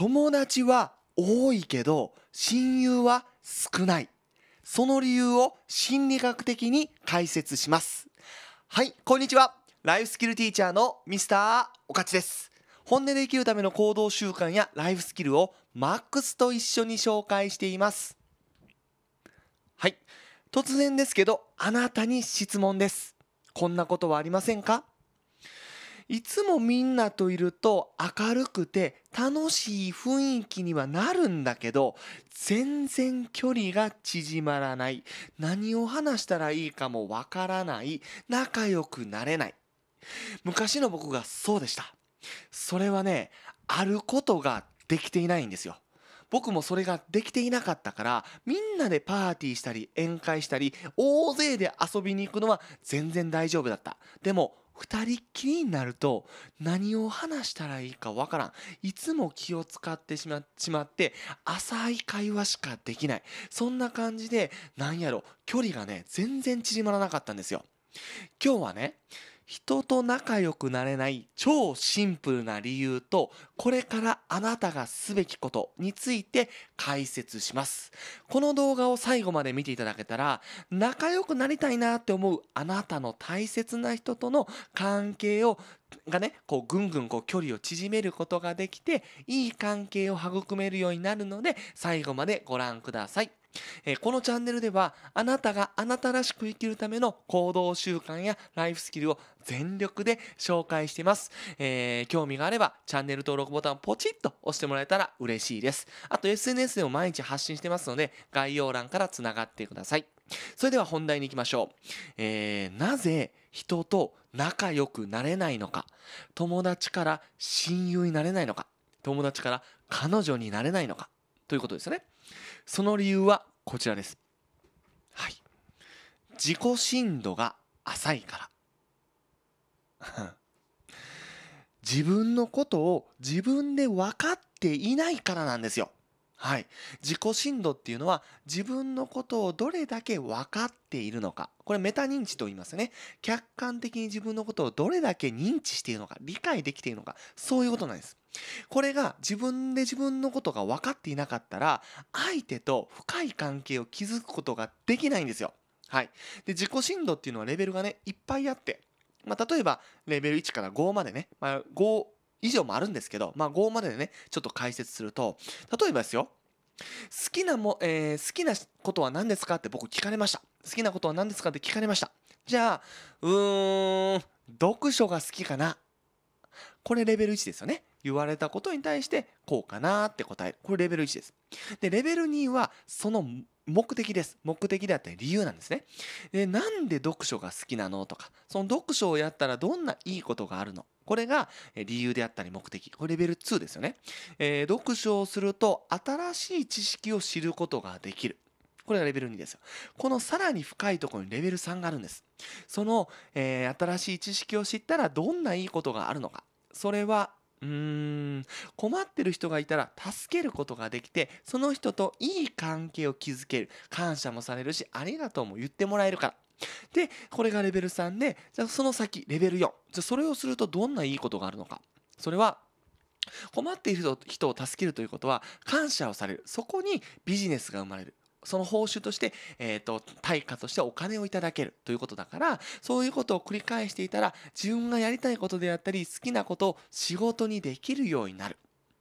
友達は多いけど親友は少ないその理由を心理学的に解説しますはいこんにちはライフスキルティーチャーのミスターおかちです本音で生きるための行動習慣やライフスキルをマックスと一緒に紹介していますはい突然ですけどあなたに質問ですこんなことはありませんかいつもみんなといると明るくて楽しい雰囲気にはなるんだけど、全然距離が縮まらない。何を話したらいいかもわからない。仲良くなれない。昔の僕がそうでした。それはね、あることができていないんですよ。僕もそれができていなかったからみんなでパーティーしたり宴会したり大勢で遊びに行くのは全然大丈夫だったでも2人っきりになると何を話したらいいかわからんいつも気を使ってしまって浅い会話しかできないそんな感じでなんやろ距離がね全然縮まらなかったんですよ今日はね人と仲良くなれない超シンプルな理由とこれからあなたがすべきことについて解説しますこの動画を最後まで見ていただけたら仲良くなりたいなって思うあなたの大切な人との関係をがねこうぐんぐんこう距離を縮めることができていい関係を育めるようになるので最後までご覧くださいえー、このチャンネルではあなたがあなたらしく生きるための行動習慣やライフスキルを全力で紹介しています、えー、興味があればチャンネル登録ボタンをポチッと押してもらえたら嬉しいですあと SNS でも毎日発信してますので概要欄からつながってくださいそれでは本題に行きましょう、えー、なぜ人と仲良くなれないのか友達から親友になれないのか友達から彼女になれないのかということですよねその理由はこちらです、はい、自己深度が浅いから 自分のことを自分で分かっていないからなんですよはい。自己深度っていうのは自分のことをどれだけ分かっているのか。これメタ認知と言いますね。客観的に自分のことをどれだけ認知しているのか、理解できているのか、そういうことなんです。これが自分で自分のことが分かっていなかったら、相手と深い関係を築くことができないんですよ。はい。で、自己深度っていうのはレベルがね、いっぱいあって、まあ、例えば、レベル1から5までね、まあ、5、以上もあるんですけど、まあ、5まででね、ちょっと解説すると、例えばですよ、好きなも、えー、好きなことは何ですかって僕聞かれました。好きなことは何ですかって聞かれました。じゃあ、うーん、読書が好きかな。これレベル1ですよね。言われたことに対して、こうかなって答える。これレベル1です。で、レベル2は、その目的です。目的であったり理由なんですね。で、なんで読書が好きなのとか、その読書をやったらどんないいことがあるのこれが理由であったり目的。これレベル2ですよね。えー、読書をすると新しい知識を知ることができる。これがレベル2ですよ。このさらに深いところにレベル3があるんです。その、えー、新しい知識を知ったらどんないいことがあるのか。それはうーん困ってる人がいたら助けることができてその人といい関係を築ける感謝もされるしありがとうも言ってもらえるからで、これがレベル3で、じゃあその先、レベル4。じゃそれをするとどんないいことがあるのか。それは、困っている人を助けるということは感謝をされる。そこにビジネスが生まれる。その報酬として、えっ、ー、と、対価としてお金をいただけるということだから、そういうことを繰り返していたら、自分がやりたいことであったり、好きなことを仕事にできるようになる。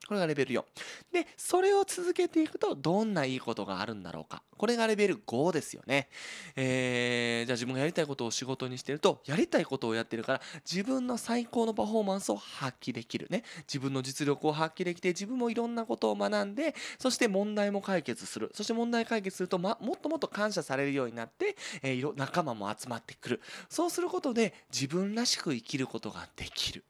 これがレベル4。で、それを続けていくとどんないいことがあるんだろうか。これがレベル5ですよね。えー、じゃあ自分がやりたいことを仕事にしてると、やりたいことをやってるから、自分の最高のパフォーマンスを発揮できるね。自分の実力を発揮できて、自分もいろんなことを学んで、そして問題も解決する。そして問題解決すると、ま、もっともっと感謝されるようになって、えー、仲間も集まってくる。そうすることで、自分らしく生きることができる。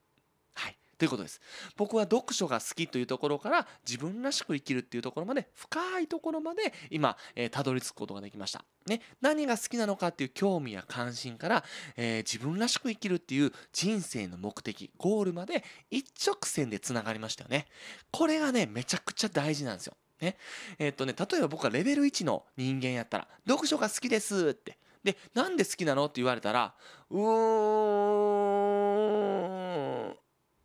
ということです僕は読書が好きというところから自分らしく生きるっていうところまで深いところまで今、えー、たどり着くことができました、ね、何が好きなのかっていう興味や関心から、えー、自分らしく生きるっていう人生の目的ゴールまで一直線でつながりましたよねこれがねめちゃくちゃ大事なんですよね。えー、っとね、例えば僕はレベル1の人間やったら、読書が好きですって。で、なんで好きなのって言われたら、うーん、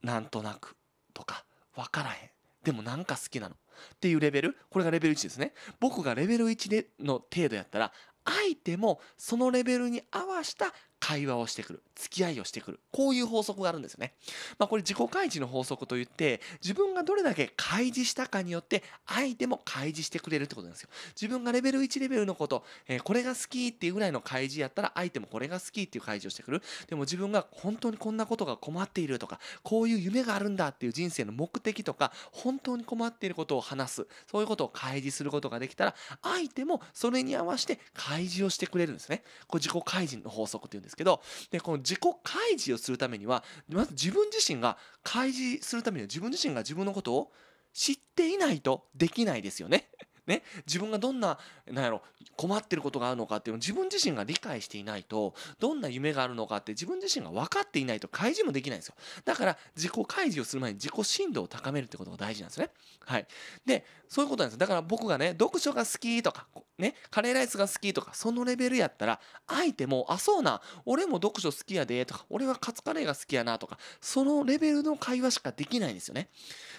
なんとなくとか分からへんでもなんか好きなのっていうレベルこれがレベル1ですね僕がレベル1での程度やったら相手もそのレベルに合わした会話をしてくる付き合いをしてくるこういう法則があるんですね、まあ、これ自己開示の法則といって自分がどれだけ開示したかによって相手も開示してくれるってことなんですよ自分がレベル1レベルのこと、えー、これが好きっていうぐらいの開示やったら相手もこれが好きっていう開示をしてくるでも自分が本当にこんなことが困っているとかこういう夢があるんだっていう人生の目的とか本当に困っていることを話すそういうことを開示することができたら相手もそれに合わせて開示をしてくれるんですねこれ自己開示の法則っていうんですですけどでこの自己開示をするためにはまず自分自身が開示するためには自分自身が自分のことを知っていないとできないですよね。ね、自分がどんななんやろ困ってることがあるのかっていうのを自分自身が理解していないとどんな夢があるのかって自分自身が分かっていないと開示もできないんですよだから自己開示をする前に自己振動を高めるってことが大事なんですねはいでそういうことなんですだから僕がね読書が好きとかねカレーライスが好きとかそのレベルやったら相手もあそうな俺も読書好きやでとか俺はカツカレーが好きやなとかそのレベルの会話しかできないんですよね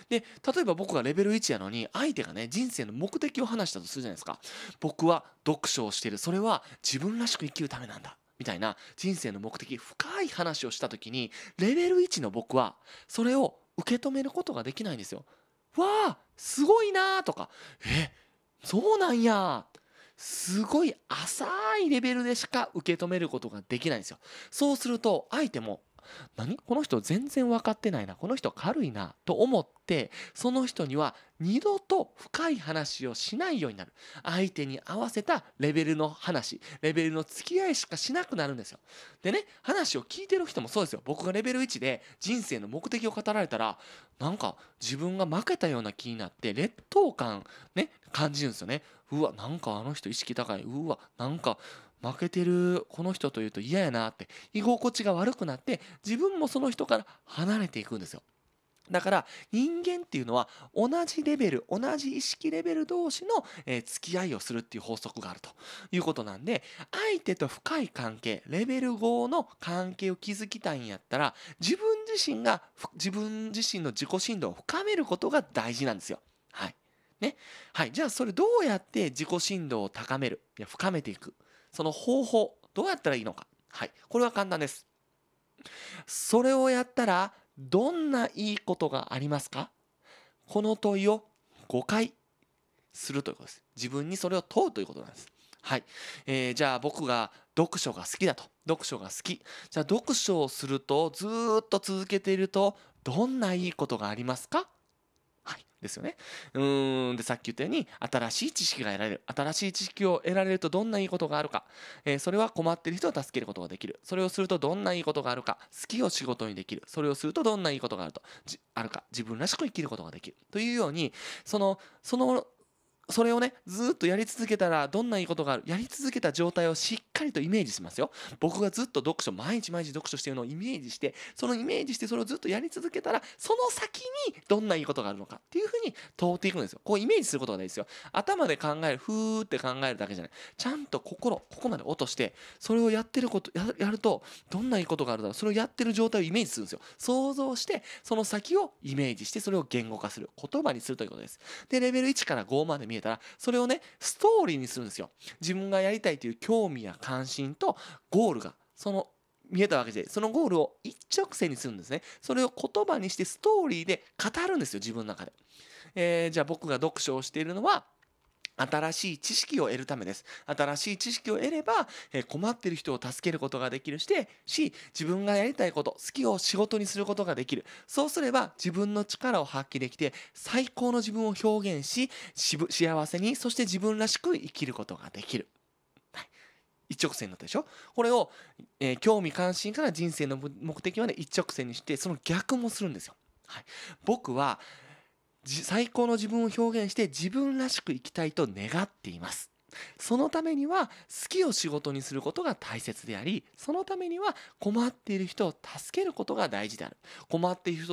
で例えば僕がレベル1やのに相手がね人生の目的を話したとするじゃないですか僕は読書をしているそれは自分らしく生きるためなんだみたいな人生の目的深い話をした時にレベル1の僕はそれを受け止めることができないんですよ。わあすごいなーとかえそうなんやすごい浅いレベルでしか受け止めることができないんですよ。そうすると相手も何この人全然分かってないなこの人軽いなと思ってその人には二度と深い話をしないようになる相手に合わせたレベルの話レベルの付き合いしかしなくなるんですよでね話を聞いてる人もそうですよ僕がレベル1で人生の目的を語られたらなんか自分が負けたような気になって劣等感ね感じるんですよねうわなんかあの人意識高いうわなんか負けてるこの人というと嫌やなって居心地が悪くなって自分もその人から離れていくんですよ。だから人間っていうのは同じレベル同じ意識レベル同士の、え付き合いをするっていう法則があるということなんで相手と深い関係レベル5の関係を築きたいんやったら自分自身が自分自身の自己振動を深めることが大事なんですよ。はいねはい、じゃあそれどうやって自己振動を高めるいや深めていくその方法どうやったらいいのか、はい、これは簡単ですそれをやったらどんないいことがありますかこの問いを5回するということです自分にそれを問うということなんですはい、えー、じゃあ僕が読書が好きだと読書が好きじゃあ読書をするとずっと続けているとどんないいことがありますかですよね。うんでさっき言ったように新しい知識が得られる新しい知識を得られるとどんないいことがあるか、えー、それは困ってる人を助けることができるそれをするとどんないいことがあるか好きを仕事にできるそれをするとどんないいことがあるとあるか自分らしく生きることができるというようにそのそのそれをねずっとやり続けたらどんないいことがあるやり続けた状態をしっかりとイメージしますよ僕がずっと読書毎日毎日読書しているのをイメージしてそのイメージしてそれをずっとやり続けたらその先にどんないいことがあるのかっていうふうに通っていくんですよこうイメージすることが大事ですよ頭で考えるふーって考えるだけじゃないちゃんと心ここまで落としてそれをやってることやるとどんないいことがあるだろうそれをやってる状態をイメージするんですよ想像してその先をイメージしてそれを言語化する言葉にするということですでレベル1から5まで見えたらそれをねストーリーにするんですよ自分がやりたいという興味や関心とゴールがその見えたわけでそのゴールを一直線にするんですねそれを言葉にしてストーリーで語るんですよ自分の中で、えー、じゃあ僕が読書をしているのは新しい知識を得るためです。新しい知識を得れば、えー、困ってる人を助けることができるしてし自分がやりたいこと好きを仕事にすることができるそうすれば自分の力を発揮できて最高の自分を表現し幸せにそして自分らしく生きることができる。はい一直線だったでしょこれを、えー、興味関心から人生の目的まで一直線にしてその逆もするんですよ。はい、僕は最高の自分を表現して自分らしく生きたいと願っていますそのためには好きを仕事にすることが大切でありそのためには困っている人を助けることが大事である困っている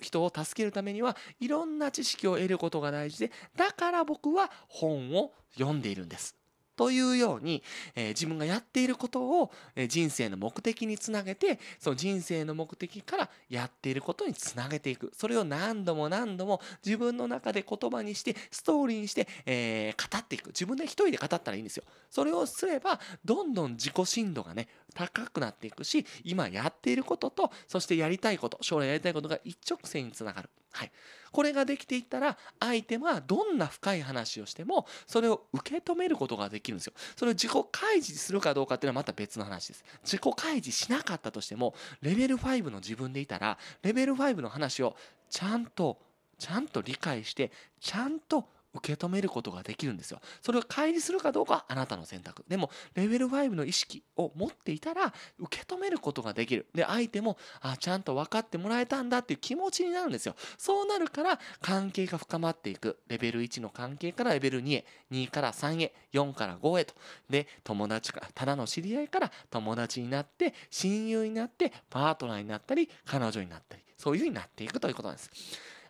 人を助けるためにはいろんな知識を得ることが大事でだから僕は本を読んでいるんですというように、えー、自分がやっていることを、えー、人生の目的につなげてその人生の目的からやっていることにつなげていくそれを何度も何度も自分の中で言葉にしてストーリーにして、えー、語っていく自分で一人で語ったらいいんですよそれをすればどんどん自己深度がね高くなっていくし今やっていることとそしてやりたいこと将来やりたいことが一直線につながるはいこれができていったら相手はどんな深い話をしてもそれを受け止めることができるんですよそれを自己開示するかどうかっていうのはまた別の話です自己開示しなかったとしてもレベル5の自分でいたらレベル5の話をちゃんとちゃんと理解してちゃんと受け止めることができるんですよ。それを乖離するかどうかはあなたの選択。でも、レベル5の意識を持っていたら、受け止めることができる。で、相手も、あ、ちゃんと分かってもらえたんだっていう気持ちになるんですよ。そうなるから、関係が深まっていく。レベル1の関係からレベル2へ、2から3へ、4から5へと。で、友達から、ただの知り合いから友達になって、親友になって、パートナーになったり、彼女になったり、そういう風になっていくということなんです。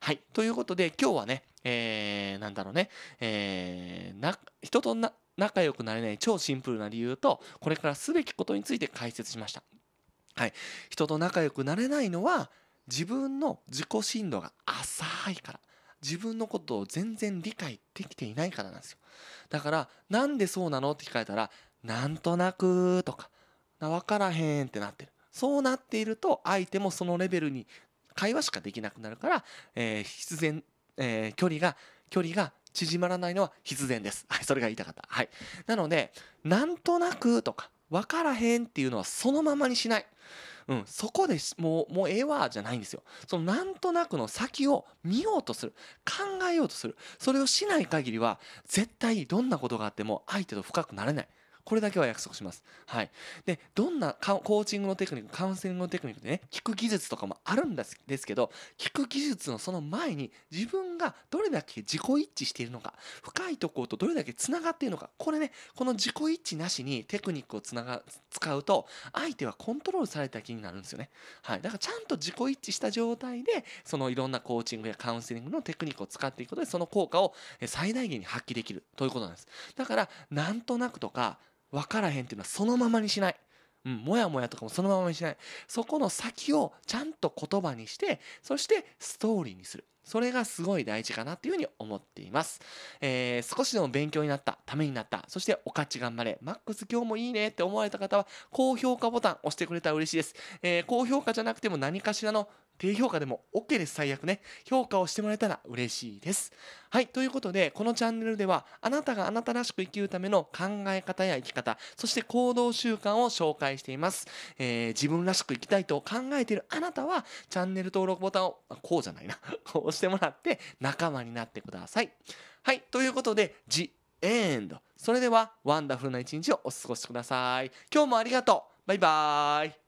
はい。ということで、今日はね、えー、なんだろうね、えー、な人とな仲良くなれない超シンプルな理由とこれからすべきことについて解説しました。はい、人と仲良くなれないのは自分の自己深度が浅いから自分のことを全然理解できていないからなんですよだからなんでそうなのって聞かれたらなんとなくとか分からへんってなってるそうなっていると相手もそのレベルに会話しかできなくなるから、えー、必然えー、距離が距離が縮まらないのは必然です。はい、それが言いたかった。はい。なので、なんとなくとか、わからへんっていうのはそのままにしない。うん、そこでもう、もうええわ、じゃないんですよ。そのなんとなくの先を見ようとする。考えようとする。それをしない限りは、絶対どんなことがあっても相手と深くなれない。これだけは約束します。はい、でどんなコーチングのテクニックカウンセリングのテクニックでね聞く技術とかもあるんですですけど聞く技術のその前に自分がどれだけ自己一致しているのか深いところとどれだけつながっているのかこれねこの自己一致なしにテクニックをつなが使うと相手はコントロールされた気になるんですよね。はい、だからちゃんと自己一致した状態でそのいろんなコーチングやカウンセリングのテクニックを使っていくことでその効果を最大限に発揮できるということなんです。だからなんとなくとか分からへんっていうのはそのままにしない。うん、もやもやとかもそのままにしない。そこの先をちゃんと言葉にして、そしてストーリーにする。それがすごい大事かなっていうふうに思っています。えー、少しでも勉強になった、ためになった、そしておかち頑張れ、マックス今日もいいねって思われた方は、高評価ボタン押してくれたら嬉しいです。えー、高評価じゃなくても何かしらの低評価でも OK です。最悪ね。評価をしてもらえたら嬉しいです。はい。ということで、このチャンネルでは、あなたがあなたらしく生きるための考え方や生き方、そして行動習慣を紹介しています。えー、自分らしく生きたいと考えているあなたは、チャンネル登録ボタンを、あこうじゃないな。こ う押してもらって、仲間になってください。はい。ということで、The End。それでは、ワンダフルな一日をお過ごしください。今日もありがとう。バイバーイ。